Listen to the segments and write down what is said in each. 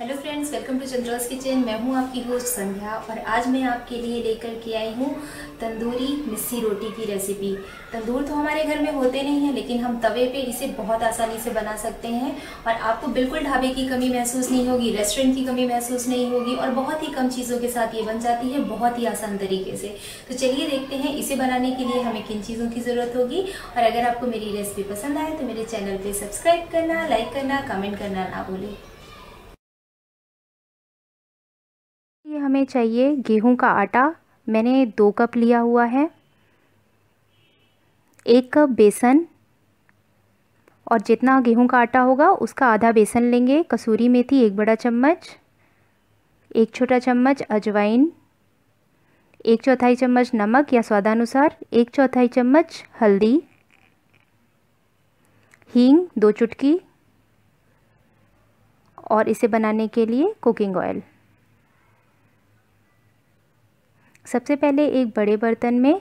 hello friends welcome to Chandra's kitchen मैं हूं आपकी होस्ट संध्या और आज मैं आपके लिए लेकर के आई हूं तंदूरी मिस्सी रोटी की रेसिपी तंदूर तो हमारे घर में होते नहीं हैं लेकिन हम तवे पे इसे बहुत आसानी से बना सकते हैं और आपको बिल्कुल ढाबे की कमी महसूस नहीं होगी रेस्टोरेंट की कमी महसूस नहीं होगी और बहुत ही कम चीज़ों के साथ ये बन जाती है बहुत ही आसान तरीके से तो चलिए देखते हैं इसे बनाने के लिए हमें किन चीज़ों की ज़रूरत होगी और अगर आपको मेरी रेसिपी पसंद आए तो मेरे चैनल पर सब्सक्राइब करना लाइक करना कमेंट करना ना भूलें हमें चाहिए गेहूं का आटा मैंने दो कप लिया हुआ है एक कप बेसन और जितना गेहूं का आटा होगा उसका आधा बेसन लेंगे कसूरी मेथी एक बड़ा चम्मच एक छोटा चम्मच अजवाइन एक चौथाई चम्मच नमक या स्वादानुसार एक चौथाई चम्मच हल्दी हींग दो चुटकी और इसे बनाने के लिए कुकिंग ऑयल सबसे पहले एक बड़े बर्तन में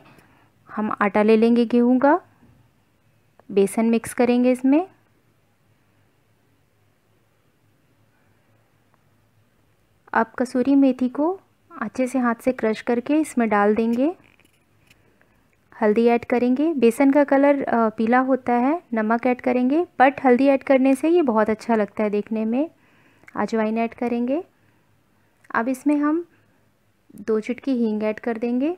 हम आटा ले लेंगे गेहूं का बेसन मिक्स करेंगे इसमें अब कसूरी मेथी को अच्छे से हाथ से क्रश करके इसमें डाल देंगे हल्दी ऐड करेंगे बेसन का कलर पीला होता है नमक ऐड करेंगे बट हल्दी ऐड करने से ये बहुत अच्छा लगता है देखने में अजवाइन ऐड करेंगे अब इसमें हम दो चुटकी हींग ऐड कर देंगे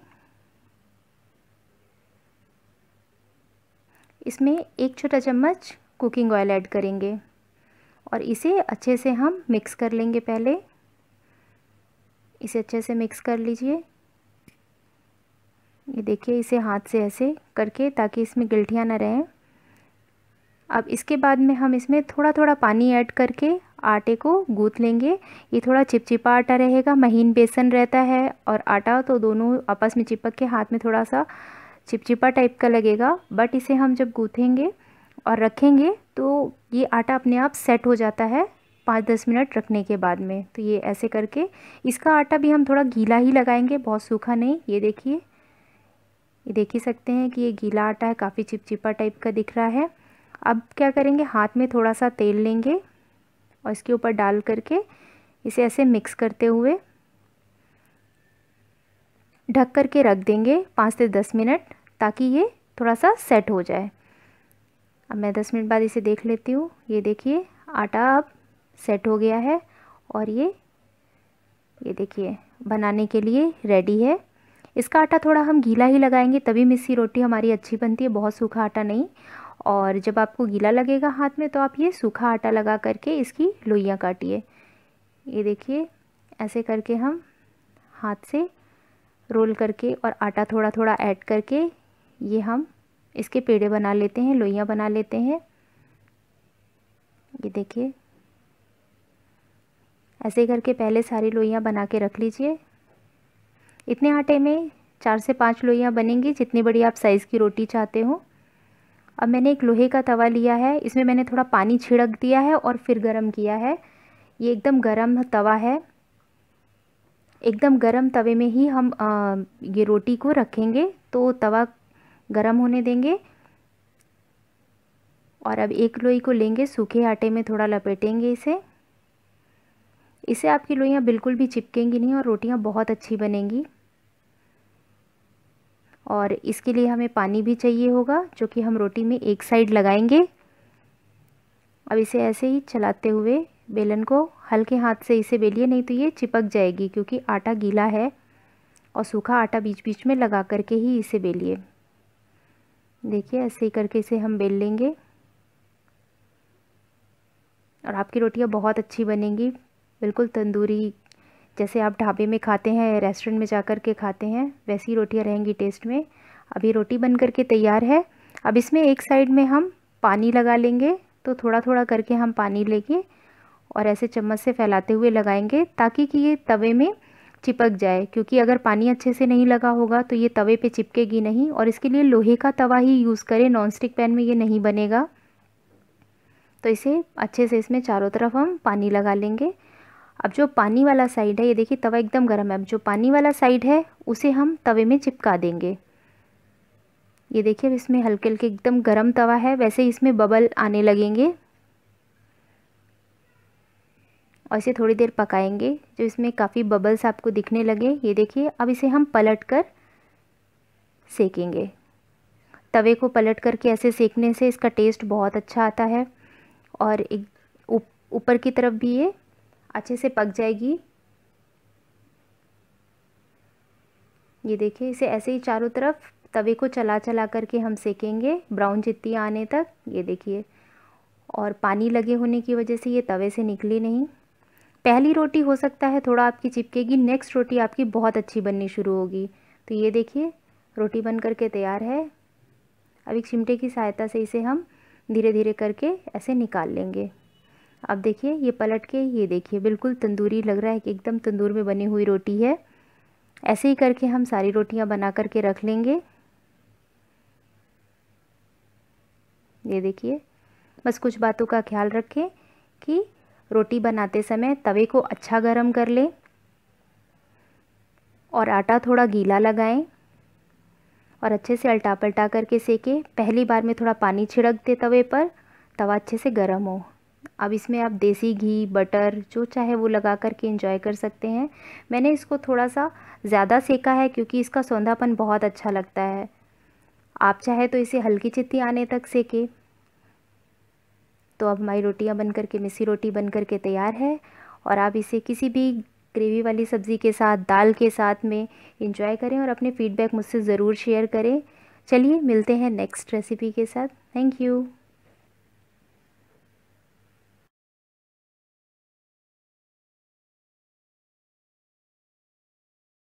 इसमें एक छोटा चम्मच कुकिंग ऑयल ऐड करेंगे और इसे अच्छे से हम मिक्स कर लेंगे पहले इसे अच्छे से मिक्स कर लीजिए ये देखिए इसे हाथ से ऐसे करके ताकि इसमें गिल्ठियाँ ना रहें अब इसके बाद में हम इसमें थोड़ा थोड़ा पानी ऐड करके आटे को गूँथ लेंगे ये थोड़ा चिपचिपा आटा रहेगा महीन बेसन रहता है और आटा तो दोनों आपस में चिपक के हाथ में थोड़ा सा चिपचिपा टाइप का लगेगा बट इसे हम जब गूँथेंगे और रखेंगे तो ये आटा अपने आप सेट हो जाता है पाँच दस मिनट रखने के बाद में तो ये ऐसे करके इसका आटा भी हम थोड़ा गीला ही लगाएंगे बहुत सूखा नहीं ये देखिए ये देख ही सकते हैं कि ये गीला आटा है काफ़ी चिपचिपा टाइप का दिख रहा है अब क्या करेंगे हाथ में थोड़ा सा तेल लेंगे और इसके ऊपर डाल करके इसे ऐसे मिक्स करते हुए ढक करके रख देंगे पाँच से दस मिनट ताकि ये थोड़ा सा सेट हो जाए अब मैं दस मिनट बाद इसे देख लेती हूँ ये देखिए आटा अब सेट हो गया है और ये ये देखिए बनाने के लिए रेडी है इसका आटा थोड़ा हम गीला ही लगाएंगे तभी मिस्सी रोटी हमारी अच्छी बनती है बहुत सूखा आटा नहीं और जब आपको गीला लगेगा हाथ में तो आप ये सूखा आटा लगा करके इसकी लोइयाँ काटिए ये देखिए ऐसे करके हम हाथ से रोल करके और आटा थोड़ा थोड़ा ऐड करके ये हम इसके पेड़े बना लेते हैं लोइयाँ बना लेते हैं ये देखिए ऐसे करके पहले सारी लोइयाँ बना के रख लीजिए इतने आटे में चार से पांच लोइयाँ बनेंगी जितनी बड़ी आप साइज़ की रोटी चाहते हो अब मैंने एक लोहे का तवा लिया है इसमें मैंने थोड़ा पानी छिड़क दिया है और फिर गर्म किया है ये एकदम गर्म तवा है एकदम गर्म तवे में ही हम ये रोटी को रखेंगे तो तवा गर्म होने देंगे और अब एक लोई को लेंगे सूखे आटे में थोड़ा लपेटेंगे इसे इसे आपकी लोइयाँ बिल्कुल भी चिपकेंगी नहीं और रोटियाँ बहुत अच्छी बनेंगी और इसके लिए हमें पानी भी चाहिए होगा जो कि हम रोटी में एक साइड लगाएंगे अब इसे ऐसे ही चलाते हुए बेलन को हल्के हाथ से इसे बेलिए नहीं तो ये चिपक जाएगी क्योंकि आटा गीला है और सूखा आटा बीच बीच में लगा करके ही इसे बेलिए देखिए ऐसे ही करके इसे हम बेल लेंगे और आपकी रोटियां बहुत अच्छी बनेंगी बिल्कुल तंदूरी जैसे आप ढाबे में खाते हैं रेस्टोरेंट में जा कर के खाते हैं वैसी रोटियाँ रहेंगी टेस्ट में अब ये रोटी बन करके के तैयार है अब इसमें एक साइड में हम पानी लगा लेंगे तो थोड़ा थोड़ा करके हम पानी लेके और ऐसे चम्मच से फैलाते हुए लगाएंगे ताकि कि ये तवे में चिपक जाए क्योंकि अगर पानी अच्छे से नहीं लगा होगा तो ये तवे पे चिपकेगी नहीं और इसके लिए लोहे का तवा ही यूज़ करें नॉनस्टिक पैन में ये नहीं बनेगा तो इसे अच्छे से इसमें चारों तरफ हम पानी लगा लेंगे अब जो पानी वाला साइड है ये देखिए तवा एकदम गर्म है अब जो पानी वाला साइड है उसे हम तवे में चिपका देंगे ये देखिए अब इसमें हल्के हल्के एकदम गर्म तवा है वैसे इसमें बबल आने लगेंगे और इसे थोड़ी देर पकाएंगे जो इसमें काफ़ी बबल्स आपको दिखने लगे ये देखिए अब इसे हम पलट कर सेकेंगे तवे को पलट करके ऐसे सेकने से इसका टेस्ट बहुत अच्छा आता है और एक ऊपर की तरफ भी ये अच्छे से पक जाएगी ये देखिए इसे ऐसे ही चारों तरफ तवे को चला चला करके हम सेकेंगे ब्राउन चित्ती आने तक ये देखिए और पानी लगे होने की वजह से ये तवे से निकली नहीं पहली रोटी हो सकता है थोड़ा आपकी चिपकेगी नेक्स्ट रोटी आपकी बहुत अच्छी बननी शुरू होगी तो ये देखिए रोटी बन करके तैयार है अब एक चिमटे की सहायता से इसे हम धीरे धीरे करके ऐसे निकाल लेंगे अब देखिए ये पलट के ये देखिए बिल्कुल तंदूरी लग रहा है कि एकदम तंदूर में बनी हुई रोटी है ऐसे ही करके हम सारी रोटियां बना करके रख लेंगे ये देखिए बस कुछ बातों का ख्याल रखें कि रोटी बनाते समय तवे को अच्छा गर्म कर लें और आटा थोड़ा गीला लगाएं और अच्छे से अल्टा पलटा करके सेकें पहली बार में थोड़ा पानी छिड़क दे तवे पर तवा अच्छे से गर्म हो अब इसमें आप देसी घी बटर जो चाहे वो लगा कर के इंजॉय कर सकते हैं मैंने इसको थोड़ा सा ज़्यादा सेका है क्योंकि इसका सौंधापन बहुत अच्छा लगता है आप चाहे तो इसे हल्की चित्ती आने तक सेके तो अब हमारी रोटियां बन करके मिसी रोटी बन करके तैयार है और आप इसे किसी भी ग्रेवी वाली सब्ज़ी के साथ दाल के साथ में इंजॉय करें और अपने फीडबैक मुझसे ज़रूर शेयर करें चलिए मिलते हैं नेक्स्ट रेसिपी के साथ थैंक यू